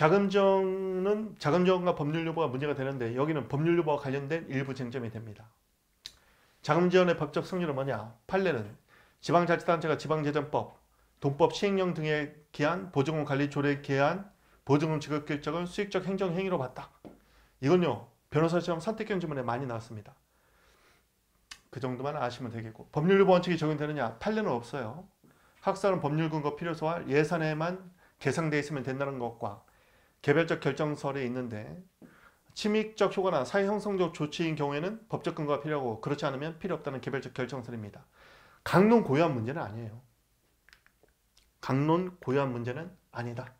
자금정은 자금정과 법률 유보가 문제가 되는데 여기는 법률 유보와 관련된 일부 쟁점이 됩니다. 자금지원의 법적 성질은 뭐냐? 판례는 지방자치단체가 지방재정법, 돈법 시행령 등에 기한, 보증금 관리 조례에 기한, 보증금 지급 결정을 수익적 행정 행위로 봤다. 이건요. 변호사 시험 선택견질문에 많이 나왔습니다. 그 정도만 아시면 되겠고 법률유보 원칙이 적용되느냐? 판례는 없어요. 학사는 법률 근거 필요소와 예산에만 개상되어 있으면 된다는 것과 개별적 결정설에 있는데 침입적 효과나 사회 형성적 조치인 경우에는 법적 근거가 필요하고 그렇지 않으면 필요 없다는 개별적 결정설입니다. 강론 고유한 문제는 아니에요. 강론 고유한 문제는 아니다.